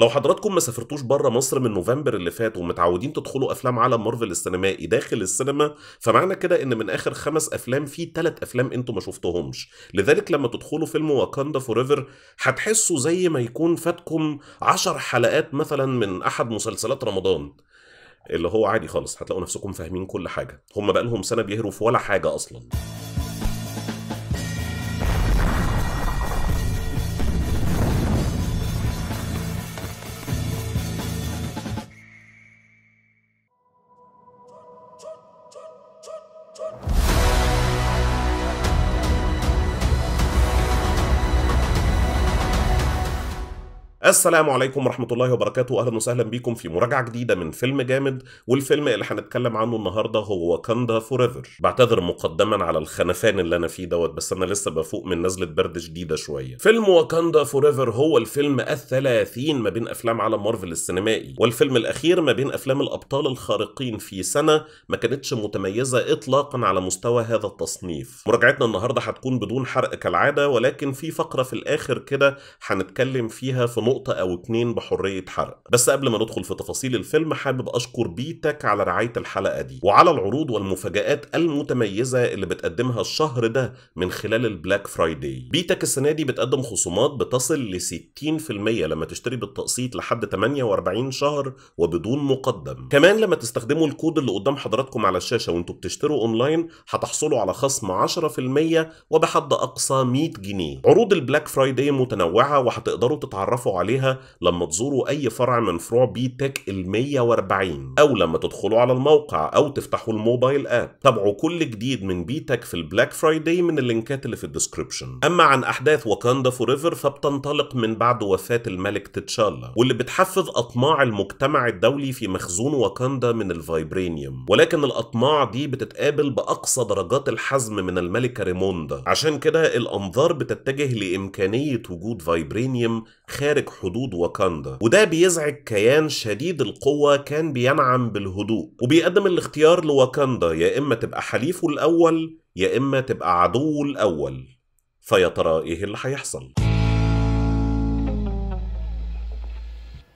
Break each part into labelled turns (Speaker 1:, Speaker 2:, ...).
Speaker 1: لو حضراتكم ما سافرتوش بره مصر من نوفمبر اللي فات ومتعودين تدخلوا افلام عالم مارفل السينمائي داخل السينما فمعنى كده ان من اخر خمس افلام في ثلاث افلام انتوا ما شفتوهمش لذلك لما تدخلوا فيلم واكاندا ايفر هتحسوا زي ما يكون فاتكم عشر حلقات مثلا من احد مسلسلات رمضان اللي هو عادي خالص هتلاقوا نفسكم فاهمين كل حاجه هم بقى لهم سنه بيهروا في ولا حاجه اصلا السلام عليكم ورحمة الله وبركاته أهلا وسهلا بيكم في مراجعة جديدة من فيلم جامد والفيلم اللي هنتكلم عنه النهاردة هو واكاندا فوريفر بعتذر مقدما على الخنفان اللي أنا فيه دوت بس أنا لسه بفوق من نزلة برد شديدة شوية فيلم واكاندا فوريفر هو الفيلم الثلاثين ما بين أفلام عالم مارفل السينمائي والفيلم الأخير ما بين أفلام الأبطال الخارقين في سنة ما كانتش متميزة إطلاقا على مستوى هذا التصنيف مراجعتنا النهاردة هتكون بدون حرق كالعادة ولكن في فقرة في الآخر كده هنتكلم فيها في نقطة نقطة أو اتنين بحرية حرق بس قبل ما ندخل في تفاصيل الفيلم حابب أشكر بيتك على رعاية الحلقة دي وعلى العروض والمفاجآت المتميزة اللي بتقدمها الشهر ده من خلال البلاك فرايداي بيتك السنة دي بتقدم خصومات بتصل ل 60% لما تشتري بالتقسيط لحد 48 شهر وبدون مقدم كمان لما تستخدموا الكود اللي قدام حضراتكم على الشاشة وانتوا بتشتروا اونلاين هتحصلوا على خصم 10% وبحد أقصى 100 جنيه عروض البلاك فرايداي متنوعة وهتقدروا تتعرفوا عليها عليها لما تزوروا أي فرع من فروع بي تك ال 140 أو لما تدخلوا على الموقع أو تفتحوا الموبايل آب تابعوا كل جديد من بي تك في البلاك فرايداي من اللينكات اللي في الديسكربشن أما عن أحداث واكاندا فوريفر فبتنطلق من بعد وفاة الملك تتشالا واللي بتحفز أطماع المجتمع الدولي في مخزون واكاندا من الفايبرينيوم ولكن الأطماع دي بتتقابل بأقصى درجات الحزم من الملكة ريموندا عشان كده الأنظار بتتجه لإمكانية وجود فايبرينيوم خارج حدود واكاندا وده بيزعج كيان شديد القوة كان بينعم بالهدوء وبيقدم الاختيار لواكاندا يا إما تبقى حليفه الأول يا إما تبقى عدوه الأول فيا ترى إيه اللي هيحصل؟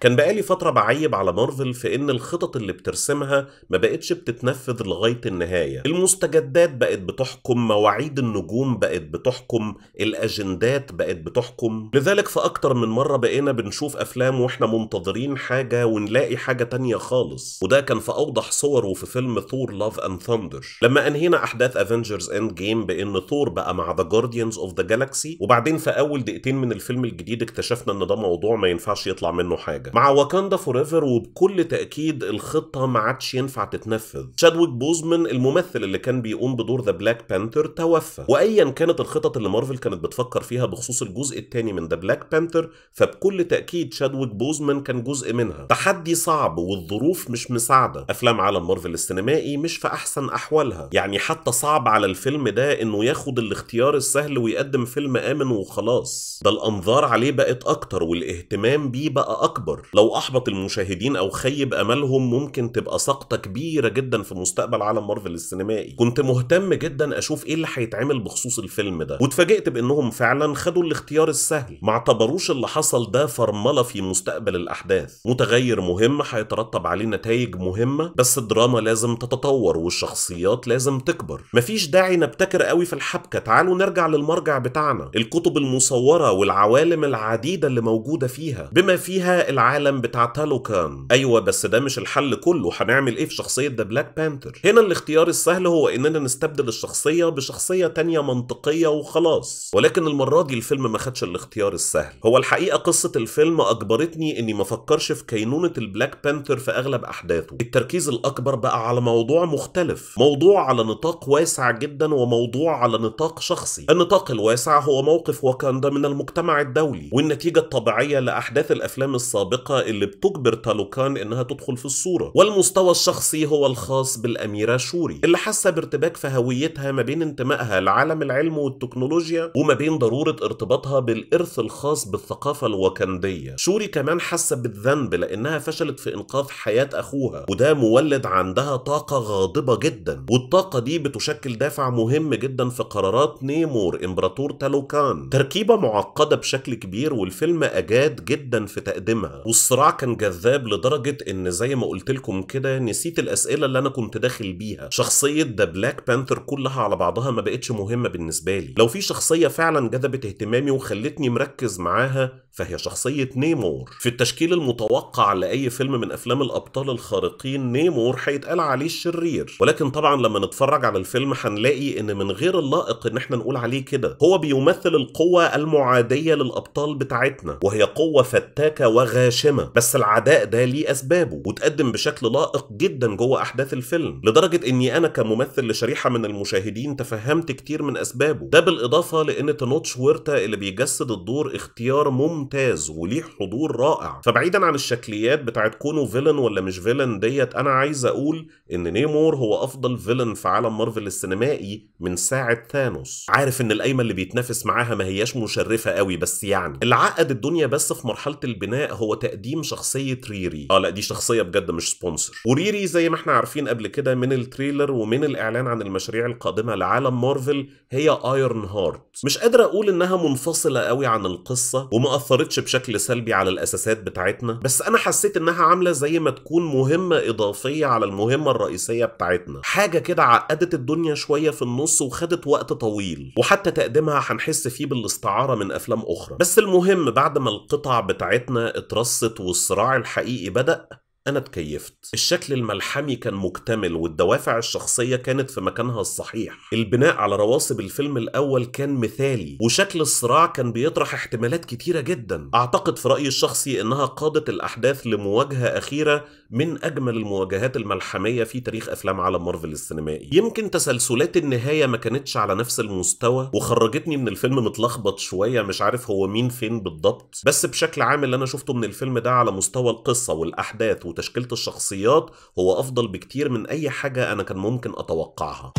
Speaker 1: كان بقالي فترة بعيب على مارفل في إن الخطط اللي بترسمها ما بقتش بتتنفذ لغاية النهاية، المستجدات بقت بتحكم، مواعيد النجوم بقت بتحكم، الأجندات بقت بتحكم، لذلك في أكتر من مرة بقينا بنشوف أفلام وإحنا منتظرين حاجة ونلاقي حاجة تانية خالص، وده كان في أوضح صوره في فيلم ثور لاف أند ثاندر، لما أنهينا أحداث أفنجرز إند جيم بإن ثور بقى مع ذا جارديانز أوف ذا جالاكسي، وبعدين في أول دقيقتين من الفيلم الجديد اكتشفنا إن ده موضوع ما ينفعش يطلع منه حاجة. مع واكاندا فور ايفر وبكل تاكيد الخطه ما عادش ينفع تتنفذ شادويك بوزمان الممثل اللي كان بيقوم بدور ذا بلاك بانثر توفى وايا كانت الخطط اللي مارفل كانت بتفكر فيها بخصوص الجزء الثاني من ذا بلاك بانثر فبكل تاكيد شادويك بوزمان كان جزء منها تحدي صعب والظروف مش مساعده افلام عالم مارفل السينمائي مش في احسن احوالها يعني حتى صعب على الفيلم ده انه ياخد الاختيار السهل ويقدم فيلم امن وخلاص ده الانظار عليه بقت اكتر والاهتمام بيه بقى اكبر الأمر لو أحبط المشاهدين أو خيب أملهم ممكن تبقى سقطة كبيرة جدا في مستقبل عالم مارفل السينمائي كنت مهتم جدا أشوف إيه اللي هيتعمل بخصوص الفيلم ده واتفاجئت بأنهم فعلا خدوا الاختيار السهل ما اعتبروش اللي حصل ده فرملة في مستقبل الأحداث متغير مهم هيترتب عليه نتائج مهمة بس الدراما لازم تتطور والشخصيات لازم تكبر مفيش داعي نبتكر قوي في الحبكة تعالوا نرجع للمرجع بتاعنا الكتب المصورة والعوالم العديدة اللي موجودة فيها بما فيها العالم العالم بتاع تالوكان ايوه بس ده مش الحل كله هنعمل ايه في شخصيه ذا بلاك بانثر هنا الاختيار السهل هو اننا نستبدل الشخصيه بشخصيه تانية منطقيه وخلاص ولكن المره دي الفيلم ما خدش الاختيار السهل هو الحقيقه قصه الفيلم اجبرتني اني ما افكرش في كينونه البلاك بانثر في اغلب احداثه التركيز الاكبر بقى على موضوع مختلف موضوع على نطاق واسع جدا وموضوع على نطاق شخصي النطاق الواسع هو موقف واكاندا من المجتمع الدولي والنتيجه الطبيعيه لاحداث الافلام السابقه السابقة اللي بتجبر تالوكان إنها تدخل في الصورة والمستوى الشخصي هو الخاص بالأميرة شوري اللي حاسة بارتباك في هويتها ما بين انتمائها لعالم العلم والتكنولوجيا وما بين ضرورة ارتباطها بالإرث الخاص بالثقافة الوكندية شوري كمان حاسة بالذنب لأنها فشلت في إنقاذ حياة أخوها وده مولد عندها طاقة غاضبة جدا والطاقة دي بتشكل دافع مهم جدا في قرارات نيمور إمبراطور تالوكان تركيبة معقدة بشكل كبير والفيلم أجاد جدا في تقديمها والصراع كان جذاب لدرجه ان زي ما قلت لكم كده نسيت الاسئله اللي انا كنت داخل بيها شخصيه ذا بلاك بانثر كلها على بعضها ما بقتش مهمه بالنسبه لي لو في شخصيه فعلا جذبت اهتمامي وخلتني مركز معاها فهي شخصية نيمور في التشكيل المتوقع لأي فيلم من أفلام الأبطال الخارقين نيمور هيتقال عليه الشرير ولكن طبعا لما نتفرج على الفيلم هنلاقي إن من غير اللائق إن احنا نقول عليه كده هو بيمثل القوة المعادية للأبطال بتاعتنا وهي قوة فتاكة وغاشمة متشامة بس العداء ده ليه أسبابه وتقدم بشكل لائق جدا جوه أحداث الفيلم لدرجة إني أنا كممثل لشريحة من المشاهدين تفهمت كتير من أسبابه ده بالإضافة لأن تنوتش ويرتا اللي بيجسد الدور اختيار ممتاز وليه حضور رائع فبعيدا عن الشكليات بتاعت كونه فيلن ولا مش فيلن ديت أنا عايز أقول إن نيمور هو أفضل فيلن في عالم مارفل السينمائي من ساعة ثانوس عارف إن القايمة اللي بيتنافس معاها ما هياش مشرفة قوي بس يعني اللي عقد الدنيا بس في مرحلة البناء هو تقديم شخصيه ريري اه لا دي شخصيه بجد مش سبونسر وريري زي ما احنا عارفين قبل كده من التريلر ومن الاعلان عن المشاريع القادمه لعالم مارفل هي ايرون هارت مش قادر اقول انها منفصله قوي عن القصه وما اثرتش بشكل سلبي على الاساسات بتاعتنا بس انا حسيت انها عامله زي ما تكون مهمه اضافيه على المهمه الرئيسيه بتاعتنا حاجه كده عقدت الدنيا شويه في النص وخدت وقت طويل وحتى تقديمها هنحس فيه بالاستعاره من افلام اخرى بس المهم بعد ما القطع بتاعتنا اترسمت قصة والصراع الحقيقي بدأ أنا اتكيفت الشكل الملحمي كان مكتمل والدوافع الشخصية كانت في مكانها الصحيح البناء على رواسب الفيلم الأول كان مثالي وشكل الصراع كان بيطرح احتمالات كتيرة جدا أعتقد في رأيي الشخصي إنها قادت الأحداث لمواجهة أخيرة من أجمل المواجهات الملحمية في تاريخ أفلام عالم مارفل السينمائي يمكن تسلسلات النهاية ما كانتش على نفس المستوى وخرجتني من الفيلم متلخبط شوية مش عارف هو مين فين بالضبط بس بشكل عام اللي أنا شفته من الفيلم ده على مستوى القصة والأحداث وتشكيله الشخصيات هو افضل بكتير من اي حاجه انا كان ممكن اتوقعها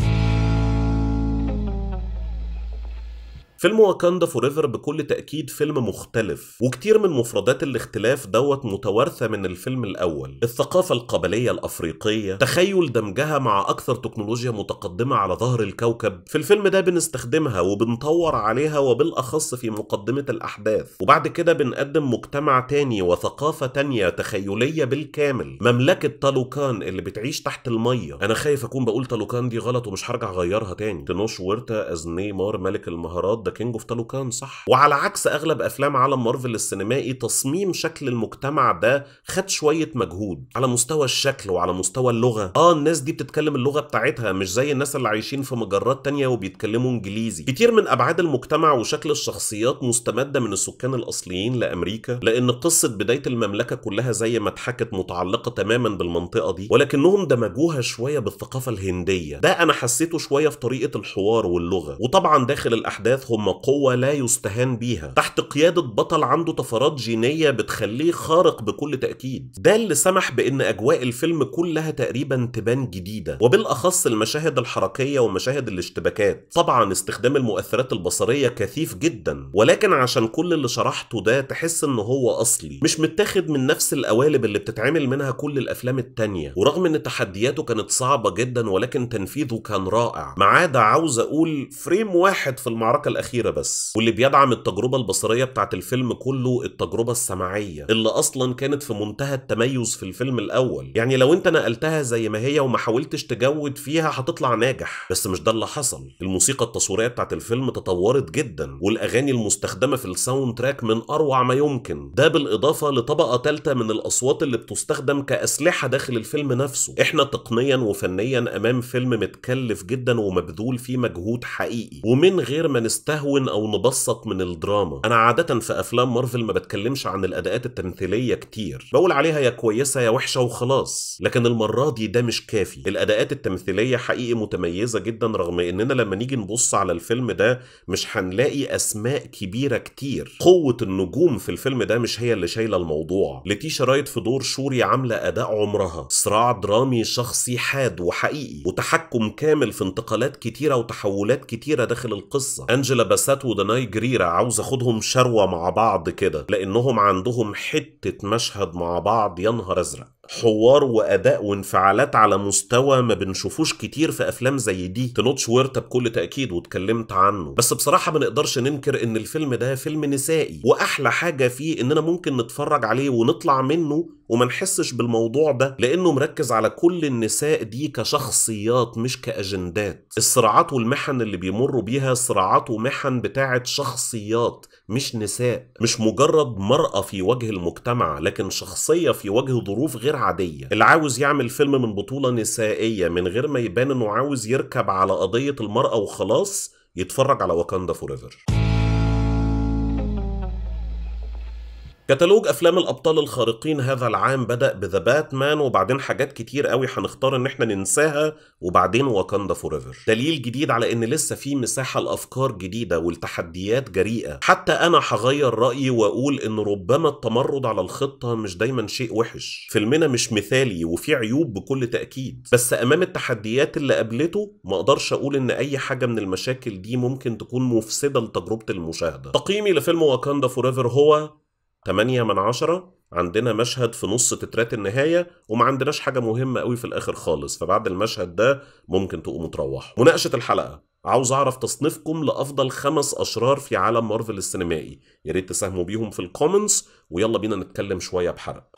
Speaker 1: فيلم واكاندا فوريفر بكل تأكيد فيلم مختلف وكتير من مفردات الاختلاف دوت متوارثة من الفيلم الأول الثقافة القبلية الأفريقية تخيل دمجها مع أكثر تكنولوجيا متقدمة على ظهر الكوكب في الفيلم ده بنستخدمها وبنطور عليها وبالأخص في مقدمة الأحداث وبعد كده بنقدم مجتمع تاني وثقافة تانية تخيلية بالكامل مملكة تالوكان اللي بتعيش تحت المية أنا خايف أكون بقول تالوكان دي غلط ومش هرجع أغيرها تاني تنوش ورتا أز نيمار ملك المهارات ذا كينج اوف تالوكان صح وعلى عكس اغلب افلام عالم مارفل السينمائي تصميم شكل المجتمع ده خد شويه مجهود على مستوى الشكل وعلى مستوى اللغه اه الناس دي بتتكلم اللغه بتاعتها مش زي الناس اللي عايشين في مجرات تانية وبيتكلموا انجليزي كتير من ابعاد المجتمع وشكل الشخصيات مستمده من السكان الاصليين لامريكا لان قصه بدايه المملكه كلها زي ما اتحكت متعلقه تماما بالمنطقه دي ولكنهم دمجوها شويه بالثقافه الهنديه ده انا حسيته شويه في طريقه الحوار واللغه وطبعا داخل الاحداث هو هم قوة لا يستهان بيها تحت قيادة بطل عنده طفرات جينية بتخليه خارق بكل تأكيد ده اللي سمح بأن أجواء الفيلم كلها تقريبا تبان جديدة وبالأخص المشاهد الحركية ومشاهد الاشتباكات طبعا استخدام المؤثرات البصرية كثيف جدا ولكن عشان كل اللي شرحته ده تحس ان هو اصلي مش متاخد من نفس القوالب اللي بتتعمل منها كل الافلام التانية ورغم ان تحدياته كانت صعبة جدا ولكن تنفيذه كان رائع ما عدا عاوز اقول فريم واحد في المعركة الأخيرة الأخيرة بس واللي بيدعم التجربة البصرية بتاعت الفيلم كله التجربة السمعية اللي أصلا كانت في منتهى التميز في الفيلم الأول يعني لو أنت نقلتها زي ما هي وما حاولتش تجود فيها هتطلع ناجح بس مش ده اللي حصل الموسيقى التصويرية بتاعت الفيلم تطورت جدا والأغاني المستخدمة في الساوند تراك من أروع ما يمكن ده بالإضافة لطبقة ثالثة من الأصوات اللي بتستخدم كأسلحة داخل الفيلم نفسه احنا تقنيا وفنيا أمام فيلم متكلف جدا ومبذول فيه مجهود حقيقي ومن غير ما نستهل نهون او نبسط من الدراما انا عاده في افلام مارفل ما بتكلمش عن الاداءات التمثيليه كتير بقول عليها يا كويسه يا وحشه وخلاص لكن المره دي ده مش كافي الاداءات التمثيليه حقيقي متميزه جدا رغم اننا لما نيجي نبص على الفيلم ده مش هنلاقي اسماء كبيره كتير قوه النجوم في الفيلم ده مش هي اللي شايله الموضوع لتيشا رايت في دور شوري عامله اداء عمرها صراع درامي شخصي حاد وحقيقي وتحكم كامل في انتقالات كتيره وتحولات كتيره داخل القصه انجلا بسات وداناي جريرة عاوز اخدهم شروة مع بعض كده لانهم عندهم حتة مشهد مع بعض يا نهار ازرق حوار واداء وانفعالات على مستوى ما بنشوفوش كتير في افلام زي دي تنوتش ويرتا بكل تاكيد واتكلمت عنه بس بصراحه ما نقدرش ننكر ان الفيلم ده فيلم نسائي واحلى حاجه فيه اننا ممكن نتفرج عليه ونطلع منه وما نحسش بالموضوع ده لانه مركز على كل النساء دي كشخصيات مش كاجندات الصراعات والمحن اللي بيمروا بيها صراعات ومحن بتاعه شخصيات مش نساء مش مجرد مرأة في وجه المجتمع لكن شخصية في وجه ظروف غير عادية اللي عاوز يعمل فيلم من بطولة نسائية من غير ما يبان انه عاوز يركب على قضية المرأة وخلاص يتفرج على واكاندا فوريفر كتالوج افلام الابطال الخارقين هذا العام بدا بذا باتمان وبعدين حاجات كتير قوي هنختار ان احنا ننساها وبعدين واكاندا فوريفر دليل جديد على ان لسه في مساحه لافكار جديده والتحديات جريئه حتى انا هغير رايي واقول ان ربما التمرد على الخطه مش دايما شيء وحش فيلمنا مش مثالي وفي عيوب بكل تاكيد بس امام التحديات اللي قابلته ما اقدرش اقول ان اي حاجه من المشاكل دي ممكن تكون مفسده لتجربه المشاهده تقييمي لفيلم واكاندا فوريفر هو 8 من 10 عندنا مشهد في نص تترات النهاية وما عندناش حاجة مهمة قوي في الآخر خالص فبعد المشهد ده ممكن تقوموا تروحوا مناقشة الحلقة عاوز اعرف تصنيفكم لافضل خمس اشرار في عالم مارفل السينمائي يا ريت تساهموا بيهم في الكومنتس ويلا بينا نتكلم شويه بحرق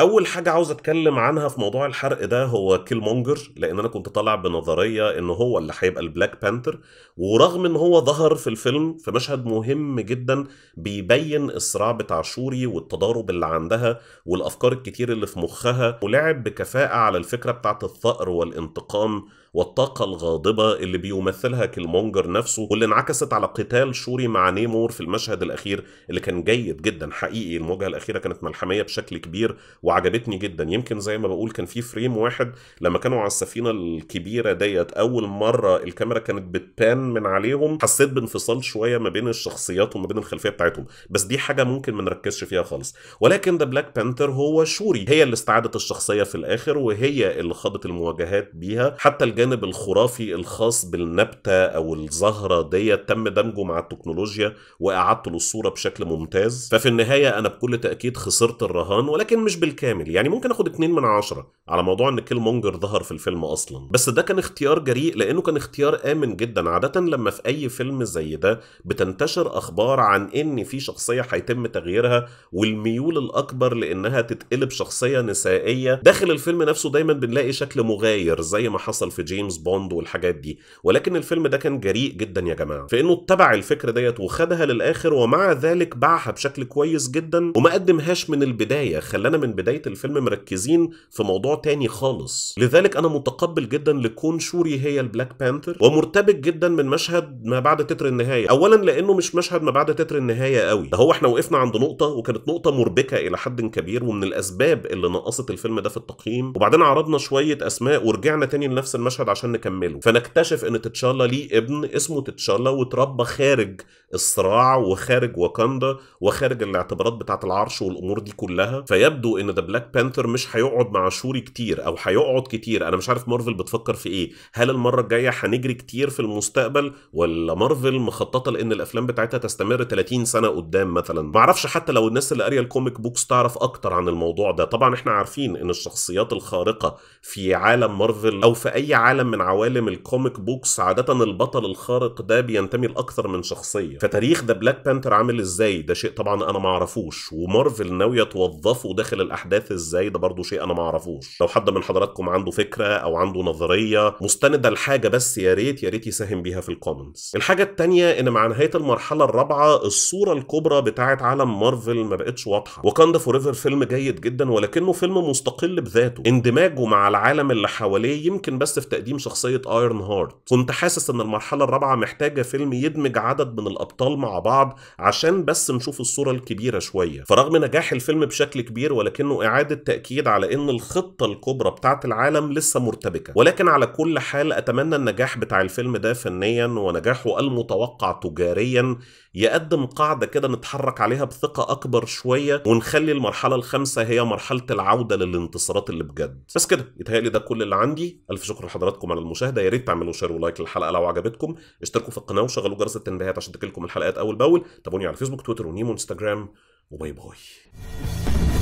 Speaker 1: اول حاجه عاوز اتكلم عنها في موضوع الحرق ده هو كيل مونجر لان انا كنت طالع بنظريه ان هو اللي هيبقى البلاك بانثر ورغم ان هو ظهر في الفيلم في مشهد مهم جدا بيبين الصراع بتاع شوري والتضارب اللي عندها والافكار الكتير اللي في مخها ولعب بكفاءه على الفكره بتاعه الثأر والانتقام والطاقة الغاضبة اللي بيمثلها كيلمونجر نفسه واللي انعكست على قتال شوري مع نيمور في المشهد الأخير اللي كان جيد جدا حقيقي المواجهة الأخيرة كانت ملحمية بشكل كبير وعجبتني جدا يمكن زي ما بقول كان في فريم واحد لما كانوا على السفينه الكبيره ديت اول مره الكاميرا كانت بتبان من عليهم حسيت بانفصال شويه ما بين الشخصيات وما بين الخلفيه بتاعتهم بس دي حاجه ممكن ما نركزش فيها خالص ولكن ده بلاك بانثر هو شوري هي اللي استعادت الشخصيه في الاخر وهي اللي خاضت المواجهات بيها حتى الجانب الخرافي الخاص بالنبته او الزهره ديت تم دمجه مع التكنولوجيا واعادته للصوره بشكل ممتاز ففي النهايه انا بكل تاكيد خسرت الرهان ولكن مش بال كامل يعني ممكن اخد 2 من 10 على موضوع ان كيل مونجر ظهر في الفيلم اصلا بس ده كان اختيار جريء لانه كان اختيار امن جدا عاده لما في اي فيلم زي ده بتنتشر اخبار عن ان في شخصيه هيتم تغييرها والميول الاكبر لانها تتقلب شخصيه نسائيه داخل الفيلم نفسه دايما بنلاقي شكل مغاير زي ما حصل في جيمس بوند والحاجات دي ولكن الفيلم ده كان جريء جدا يا جماعه في انه اتبع الفكره ديت وخدها للاخر ومع ذلك باعها بشكل كويس جدا وما قدمهاش من البدايه خلانا من بداية بداية الفيلم مركزين في موضوع تاني خالص لذلك أنا متقبل جدا لكون شوري هي البلاك بانثر ومرتبك جدا من مشهد ما بعد تتر النهاية أولا لأنه مش مشهد ما بعد تتر النهاية قوي ده هو احنا وقفنا عند نقطة وكانت نقطة مربكة إلى حد كبير ومن الأسباب اللي نقصت الفيلم ده في التقييم وبعدين عرضنا شوية أسماء ورجعنا تاني لنفس المشهد عشان نكمله فنكتشف إن تتشالا ليه ابن اسمه تتشالا وتربى خارج الصراع وخارج واكاندا وخارج الاعتبارات بتاعت العرش والامور دي كلها فيبدو ان ذا بلاك بانثر مش هيقعد مع شوري كتير او هيقعد كتير انا مش عارف مارفل بتفكر في ايه هل المره الجايه هنجري كتير في المستقبل ولا مارفل مخططه لان الافلام بتاعتها تستمر 30 سنه قدام مثلا معرفش حتى لو الناس اللي قاريه الكوميك بوكس تعرف اكتر عن الموضوع ده طبعا احنا عارفين ان الشخصيات الخارقه في عالم مارفل او في اي عالم من عوالم الكوميك بوكس عاده البطل الخارق ده بينتمي لاكثر من شخصيه فتاريخ ده بلاك بانتر عامل ازاي ده شيء طبعا انا ما اعرفوش ومارفل ناويه توظفه داخل الاحداث ازاي ده برضه شيء انا ما اعرفوش لو حد من حضراتكم عنده فكره او عنده نظريه مستنده لحاجه بس يا ريت يا ريت يساهم بيها في الكومنتس الحاجه الثانيه ان مع نهايه المرحله الرابعه الصوره الكبرى بتاعه عالم مارفل ما بقتش واضحه وكان ده فوريفر فيلم جيد جدا ولكنه فيلم مستقل بذاته اندماجه مع العالم اللي حواليه يمكن بس في تقديم شخصيه ايرون هارت كنت حاسس ان المرحله الرابعه محتاجه فيلم يدمج عدد من الأبطال الابطال مع بعض عشان بس نشوف الصوره الكبيره شويه فرغم نجاح الفيلم بشكل كبير ولكنه اعاده تاكيد على ان الخطه الكبرى بتاعه العالم لسه مرتبكه ولكن على كل حال اتمنى النجاح بتاع الفيلم ده فنيا ونجاحه المتوقع تجاريا يقدم قاعده كده نتحرك عليها بثقه اكبر شويه ونخلي المرحله الخامسه هي مرحله العوده للانتصارات اللي بجد بس كده يتهيألي ده كل اللي عندي الف شكر لحضراتكم على المشاهده يا ريت تعملوا شير ولايك للحلقه لو عجبتكم اشتركوا في القناه وشغلوا جرس التنبيهات عشان تجيلكم لكم الحلقات اول باول تابعوني على فيسبوك تويتر ونيمو انستجرام وباي باي